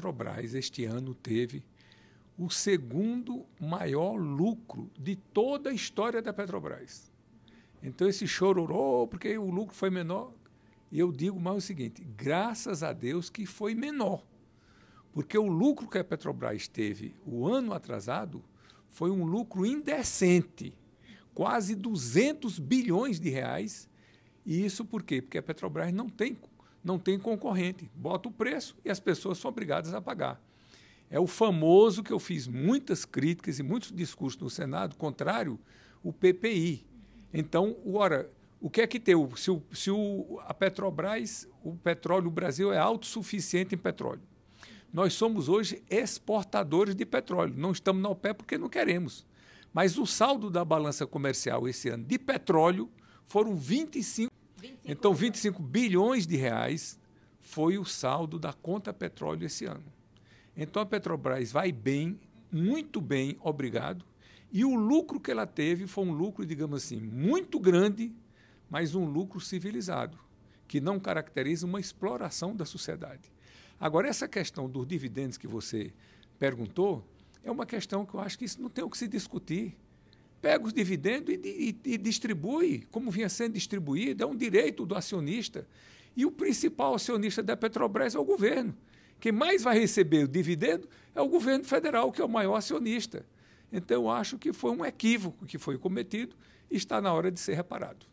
Petrobras este ano teve o segundo maior lucro de toda a história da Petrobras. Então esse chororô, porque o lucro foi menor, eu digo mais o seguinte, graças a Deus que foi menor. Porque o lucro que a Petrobras teve o ano atrasado foi um lucro indecente, quase 200 bilhões de reais. E isso por quê? Porque a Petrobras não tem não tem concorrente. Bota o preço e as pessoas são obrigadas a pagar. É o famoso que eu fiz muitas críticas e muitos discursos no Senado, contrário, o PPI. Então, ora, o que é que tem? Se, o, se o, a Petrobras, o petróleo, o Brasil é autossuficiente em petróleo. Nós somos hoje exportadores de petróleo. Não estamos no pé porque não queremos. Mas o saldo da balança comercial esse ano de petróleo foram 25 então, 25 bilhões de reais foi o saldo da conta petróleo esse ano. Então, a Petrobras vai bem, muito bem, obrigado. E o lucro que ela teve foi um lucro, digamos assim, muito grande, mas um lucro civilizado, que não caracteriza uma exploração da sociedade. Agora, essa questão dos dividendos que você perguntou é uma questão que eu acho que isso não tem o que se discutir pega os dividendos e, e, e distribui, como vinha sendo distribuído, é um direito do acionista. E o principal acionista da Petrobras é o governo. Quem mais vai receber o dividendo é o governo federal, que é o maior acionista. Então, acho que foi um equívoco que foi cometido e está na hora de ser reparado.